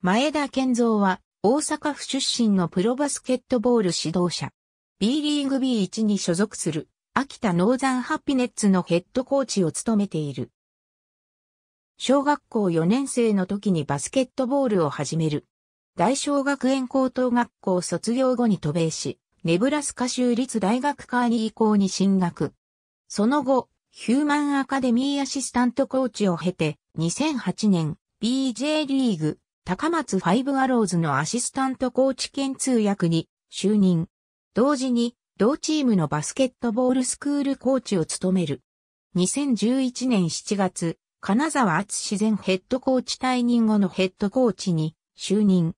前田健三は、大阪府出身のプロバスケットボール指導者。B リーグ B1 に所属する、秋田ノーザンハッピネッツのヘッドコーチを務めている。小学校4年生の時にバスケットボールを始める。大小学園高等学校卒業後に渡米し、ネブラスカ州立大学カーニー校に進学。その後、ヒューマンアカデミーアシスタントコーチを経て、2008年 BJ リーグ高松ファイブアローズのアシスタントコーチ兼通訳に就任。同時に、同チームのバスケットボールスクールコーチを務める。2011年7月、金沢厚自然ヘッドコーチ退任後のヘッドコーチに就任。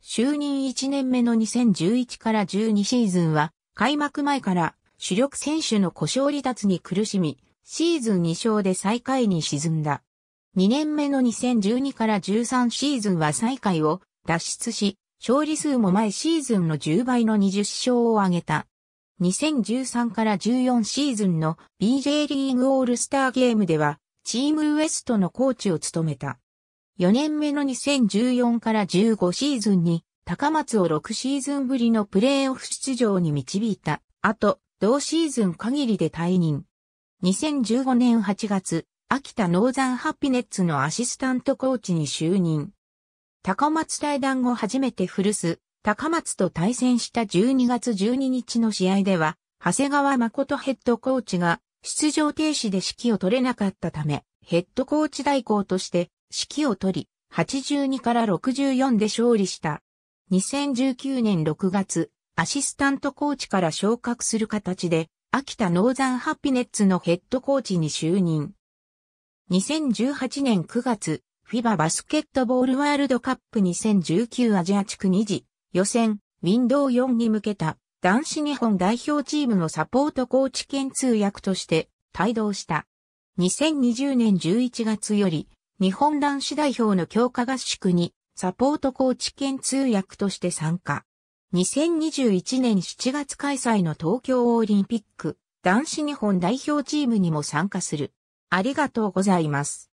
就任1年目の2011から12シーズンは、開幕前から主力選手の故障離脱に苦しみ、シーズン2勝で最下位に沈んだ。2年目の2012から13シーズンは最下位を脱出し、勝利数も前シーズンの10倍の20勝を挙げた。2013から14シーズンの BJ リーグオールスターゲームでは、チームウエストのコーチを務めた。4年目の2014から15シーズンに、高松を6シーズンぶりのプレーオフ出場に導いた。あと、同シーズン限りで退任。2015年8月、秋田ノーザンハピネッツのアシスタントコーチに就任。高松対談後初めて古巣、高松と対戦した12月12日の試合では、長谷川誠ヘッドコーチが出場停止で指揮を取れなかったため、ヘッドコーチ代行として指揮を取り、82から64で勝利した。2019年6月、アシスタントコーチから昇格する形で、秋田ノーザンハピネッツのヘッドコーチに就任。2018年9月、FIBA バスケットボールワールドカップ2019アジア地区2次予選、ウィンドウ4に向けた男子日本代表チームのサポートコーチ兼通訳として帯同した。2020年11月より日本男子代表の強化合宿にサポートコーチ兼通訳として参加。2021年7月開催の東京オリンピック男子日本代表チームにも参加する。ありがとうございます。